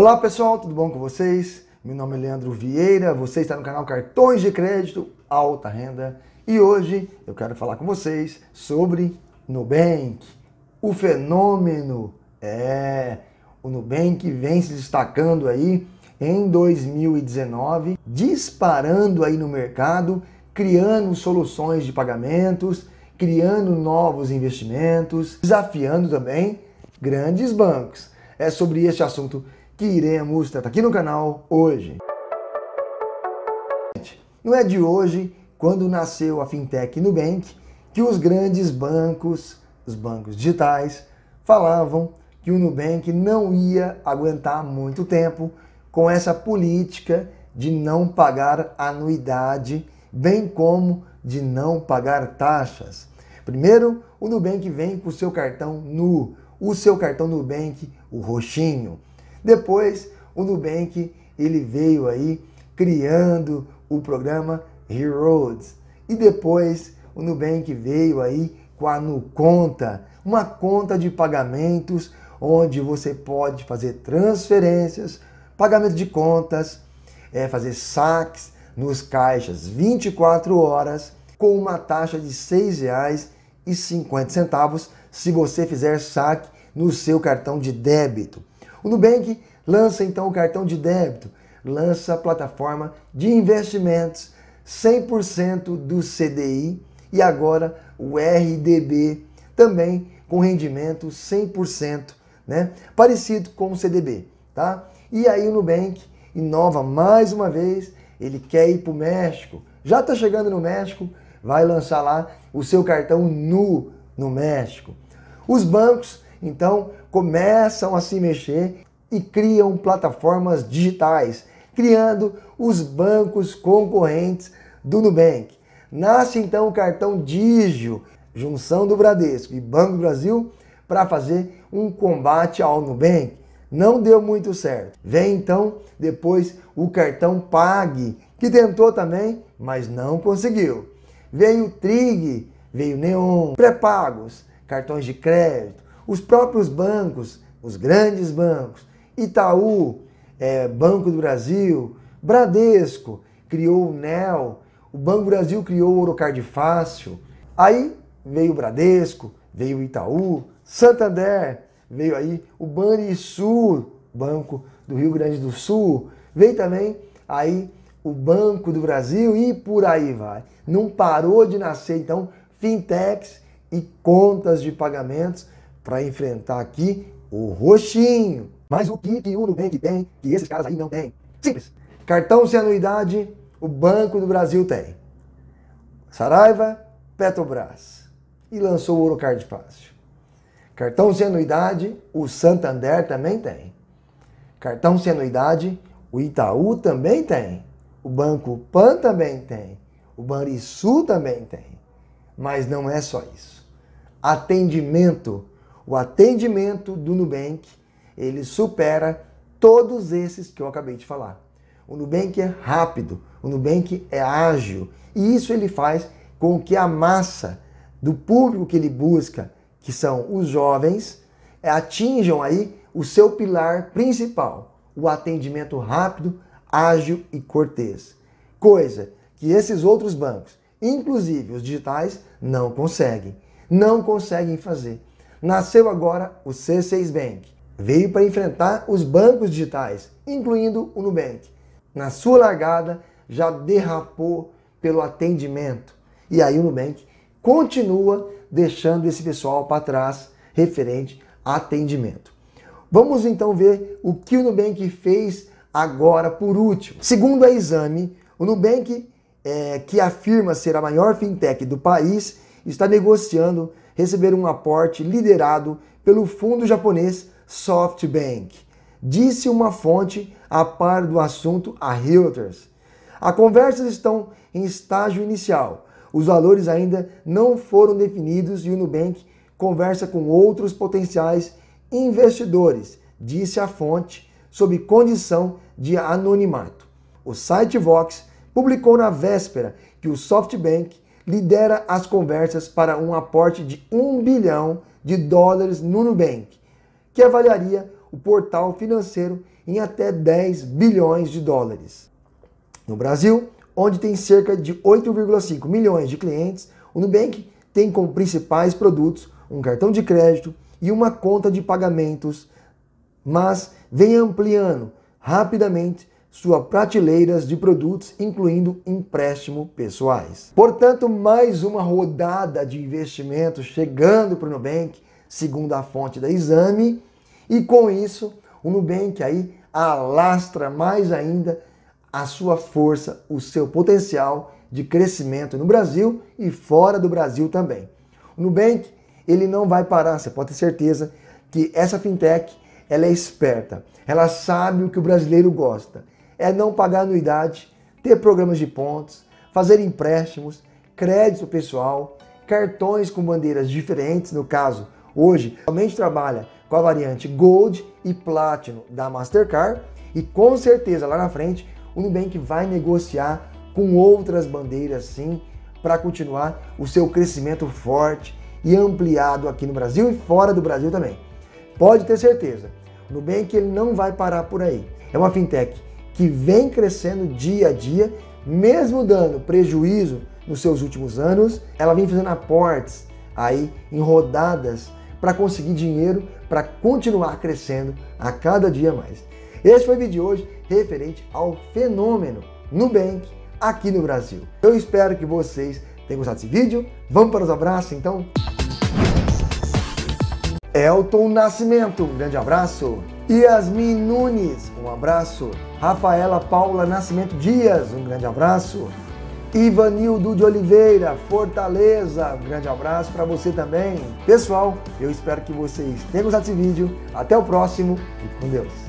Olá pessoal, tudo bom com vocês? Meu nome é Leandro Vieira, você está no canal Cartões de Crédito Alta Renda e hoje eu quero falar com vocês sobre Nubank, o fenômeno. É, o Nubank vem se destacando aí em 2019, disparando aí no mercado, criando soluções de pagamentos, criando novos investimentos, desafiando também grandes bancos. É sobre este assunto que iremos tratar aqui no canal hoje. Não é de hoje, quando nasceu a fintech Nubank, que os grandes bancos, os bancos digitais, falavam que o Nubank não ia aguentar muito tempo com essa política de não pagar anuidade, bem como de não pagar taxas. Primeiro, o Nubank vem com o seu cartão nu, o seu cartão Nubank, o roxinho. Depois, o Nubank ele veio aí criando o programa Heroes. E depois, o Nubank veio aí com a Nuconta, uma conta de pagamentos onde você pode fazer transferências, pagamento de contas, é, fazer saques nos caixas 24 horas com uma taxa de R$ 6,50 se você fizer saque no seu cartão de débito. O Nubank lança então o cartão de débito, lança a plataforma de investimentos 100% do CDI e agora o RDB também com rendimento 100%, né? Parecido com o CDB, tá? E aí o Nubank inova mais uma vez, ele quer ir para o México. Já está chegando no México, vai lançar lá o seu cartão nu no México. Os bancos, então, começam a se mexer e criam plataformas digitais, criando os bancos concorrentes do Nubank. Nasce então o cartão Digio, junção do Bradesco e Banco do Brasil, para fazer um combate ao Nubank. Não deu muito certo. Vem então depois o cartão Pague, que tentou também, mas não conseguiu. Veio o Trig, veio Neon, pré-pagos, cartões de crédito, os próprios bancos, os grandes bancos, Itaú, é, Banco do Brasil, Bradesco, criou o NEL, o Banco Brasil criou o Orocard Fácil, aí veio o Bradesco, veio o Itaú, Santander, veio aí o Banrisul, Banco do Rio Grande do Sul, veio também aí o Banco do Brasil e por aí vai. Não parou de nascer, então, fintechs e contas de pagamentos para enfrentar aqui o roxinho. Mas o que, que o Nubank tem que esses caras aí não têm? Simples. Cartão sem anuidade, o Banco do Brasil tem. Saraiva, Petrobras. E lançou o Orocard Fácil. Cartão sem anuidade, o Santander também tem. Cartão sem anuidade, o Itaú também tem. O Banco Pan também tem. O Banrisul também tem. Mas não é só isso. Atendimento o atendimento do Nubank, ele supera todos esses que eu acabei de falar. O Nubank é rápido, o Nubank é ágil, e isso ele faz com que a massa do público que ele busca, que são os jovens, eh, atinjam aí o seu pilar principal, o atendimento rápido, ágil e cortês. Coisa que esses outros bancos, inclusive os digitais, não conseguem. Não conseguem fazer nasceu agora o C6 Bank. Veio para enfrentar os bancos digitais, incluindo o Nubank. Na sua largada, já derrapou pelo atendimento. E aí o Nubank continua deixando esse pessoal para trás referente a atendimento. Vamos então ver o que o Nubank fez agora por último. Segundo a Exame, o Nubank, é, que afirma ser a maior fintech do país, está negociando receberam um aporte liderado pelo fundo japonês SoftBank, disse uma fonte a par do assunto a Reuters. As conversas estão em estágio inicial. Os valores ainda não foram definidos e o Nubank conversa com outros potenciais investidores, disse a fonte, sob condição de anonimato. O site Vox publicou na véspera que o SoftBank lidera as conversas para um aporte de 1 bilhão de dólares no Nubank, que avaliaria o portal financeiro em até 10 bilhões de dólares. No Brasil, onde tem cerca de 8,5 milhões de clientes, o Nubank tem como principais produtos um cartão de crédito e uma conta de pagamentos, mas vem ampliando rapidamente sua prateleiras de produtos, incluindo empréstimo pessoais. Portanto, mais uma rodada de investimentos chegando para o Nubank, segundo a fonte da Exame, e com isso o Nubank aí alastra mais ainda a sua força, o seu potencial de crescimento no Brasil e fora do Brasil também. O Nubank, ele não vai parar, você pode ter certeza que essa fintech, ela é esperta. Ela sabe o que o brasileiro gosta é não pagar anuidade, ter programas de pontos, fazer empréstimos, crédito pessoal, cartões com bandeiras diferentes, no caso, hoje somente trabalha com a variante Gold e Platinum da Mastercard e com certeza lá na frente o Nubank vai negociar com outras bandeiras sim para continuar o seu crescimento forte e ampliado aqui no Brasil e fora do Brasil também. Pode ter certeza, o Nubank ele não vai parar por aí. É uma fintech que vem crescendo dia a dia, mesmo dando prejuízo nos seus últimos anos, ela vem fazendo aportes aí em rodadas para conseguir dinheiro para continuar crescendo a cada dia mais. Esse foi o vídeo de hoje referente ao fenômeno Nubank aqui no Brasil. Eu espero que vocês tenham gostado desse vídeo. Vamos para os abraços então? Elton Nascimento, um grande abraço. Yasmin Nunes, um abraço. Rafaela Paula Nascimento Dias, um grande abraço. Ivanildo de Oliveira, Fortaleza, um grande abraço para você também. Pessoal, eu espero que vocês tenham gostado desse vídeo. Até o próximo e com Deus.